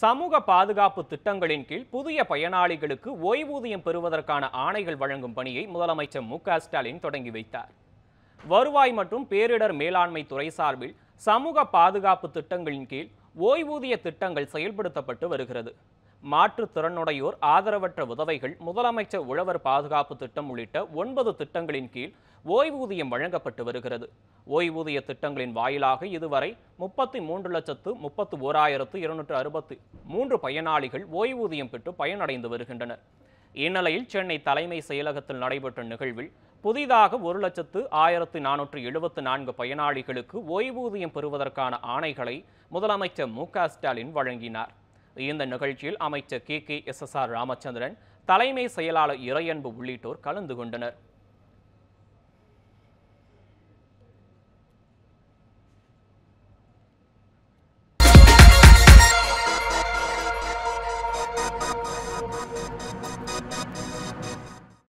சமூக பாதுகாப்பு திட்டங்களின் கீழ் புதிய பயனாளிகளுக்கு ஓய்வூதியம் பெறுவதற்கான ஆணைகள் வழங்கும் பணியை முதலமைச்சர் மு ஸ்டாலின் தொடங்கி வைத்தார் வருவாய் மற்றும் பேரிடர் மேலாண்மை துறை சார்பில் சமூக பாதுகாப்பு திட்டங்களின் கீழ் ஓய்வூதிய திட்டங்கள் செயல்படுத்தப்பட்டு வருகிறது மாற்றுத்திறனுடையோர் ஆதரவற்ற உதவைகள் முதலமைச்சர் உழவர் பாதுகாப்பு திட்டம் உள்ளிட்ட ஒன்பது திட்டங்களின் கீழ் ஓய்வூதியம் வழங்கப்பட்டு வருகிறது ஓய்வூதிய திட்டங்களின் வாயிலாக இதுவரை முப்பத்தி மூன்று லட்சத்து முப்பத்து ஓராயிரத்து இருநூற்று அறுபத்து மூன்று பயனாளிகள் ஓய்வூதியம் பெற்று பயனடைந்து வருகின்றனர் இந்நிலையில் சென்னை தலைமை செயலகத்தில் நடைபெற்ற நிகழ்வில் புதிதாக ஒரு லட்சத்து ஆயிரத்து நானூற்று எழுபத்து நான்கு பயனாளிகளுக்கு ஓய்வூதியம் பெறுவதற்கான ஆணைகளை முதலமைச்சர் மு ஸ்டாலின் வழங்கினார் இந்த நிகழ்ச்சியில் அமைச்சர் K K S S R Ramachandran தலைமை செயலாளர் இறையன்பு உள்ளிட்டோர் கலந்து கொண்டனர்